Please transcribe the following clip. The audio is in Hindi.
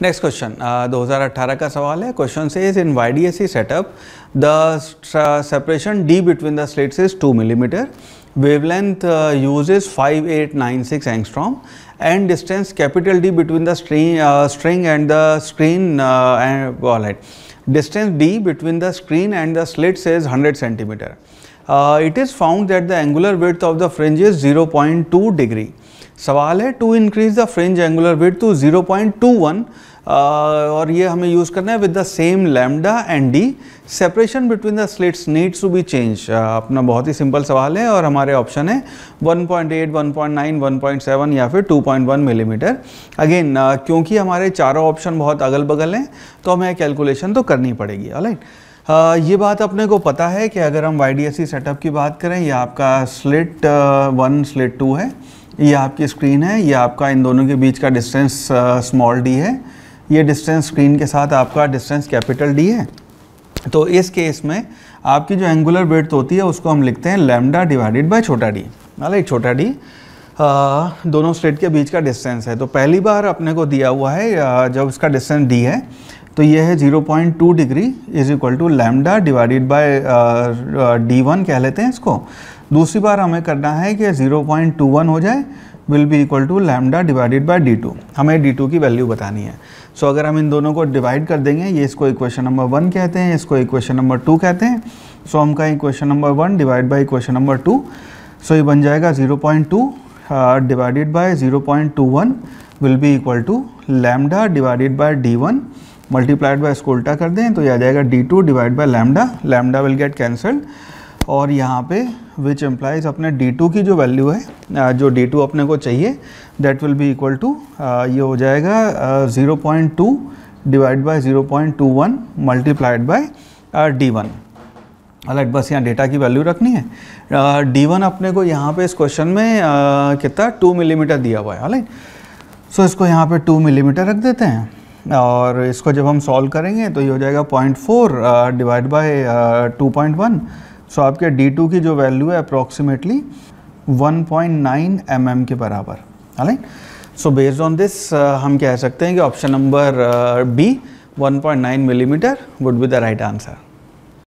Next question, uh, 2018 का सवाल है Question says in YDSE setup, the separation d between the slits is 2 millimeter, wavelength uh, uses 5896 angstrom and distance capital D between the string, uh, string and the screen uh, and all right. Distance D between the screen and the slits is 100 centimeter. Uh, it is found that the angular width of the fringe is 0.2 degree. सवाल है to increase the fringe angular with two one और ये हमें यूज़ करना है with the same lambda and D separation between the slits needs to be change अपना बहुत ही सिंपल सवाल है और हमारे ऑप्शन है 1.8, 1.9, 1.7 या फिर 2.1 मिलीमीटर mm. अगेन uh, क्योंकि हमारे चारों ऑप्शन बहुत अगल बगल हैं तो हमें कैलकुलेशन तो करनी पड़ेगी राइट uh, ये बात अपने को पता है कि अगर हम वाई सेटअप e की बात करें या आपका स्लिट वन स्लिट टू है ये आपकी स्क्रीन है ये आपका इन दोनों के बीच का डिस्टेंस स्मॉल डी है ये डिस्टेंस स्क्रीन के साथ आपका डिस्टेंस कैपिटल डी है तो इस केस में आपकी जो एंगुलर ब्रेथ होती है उसको हम लिखते हैं लेमडा डिवाइडेड बाय छोटा डी मतलब एक छोटा डी uh, दोनों स्टेट के बीच का डिस्टेंस है तो पहली बार अपने को दिया हुआ है जब इसका डिस्टेंस डी है तो ये है 0.2 degree is equal to lambda divided by D one कह लेते हैं इसको दूसरी बार हमें करना है कि 0.21 हो जाए will be equal to lambda divided by D two हमें डी टू की वैल्यू बतानी है सो so, अगर हम इन दोनों को डिवाइड कर देंगे ये इसको इक्वेशन नंबर वन कहते हैं इसको इक्वेशन नंबर टू कहते हैं सो so, हम कहें equation number one divide by equation number two so ये बन जाएगा zero point two divided by zero point two one will be equal to lambda divided by D one multiplied by इसको उल्टा कर दें तो यह आ जाएगा D two divide by lambda lambda will get cancelled और यहाँ पे विच एम्प्लाइज अपने डी टू की जो वैल्यू है जो डी टू अपने को चाहिए that will be equal to ये हो जाएगा zero point two divide by zero point two one multiplied by D one अलग बस यहाँ डेटा की वैल्यू रखनी है डी वन अपने को यहाँ पे इस क्वेश्चन में कितना टू मिलीमीटर दिया हुआ है अलग सो so, इसको यहाँ पे टू मिलीमीटर रख देते हैं और इसको जब हम सॉल्व करेंगे तो ये हो जाएगा point four divide by two point one so आपके डी टू की जो वैल्यू है approximately one point nine M M के बराबर है सो बेस्ड ऑन दिस हम कह सकते हैं कि option number B 1.9 millimetre would be the right answer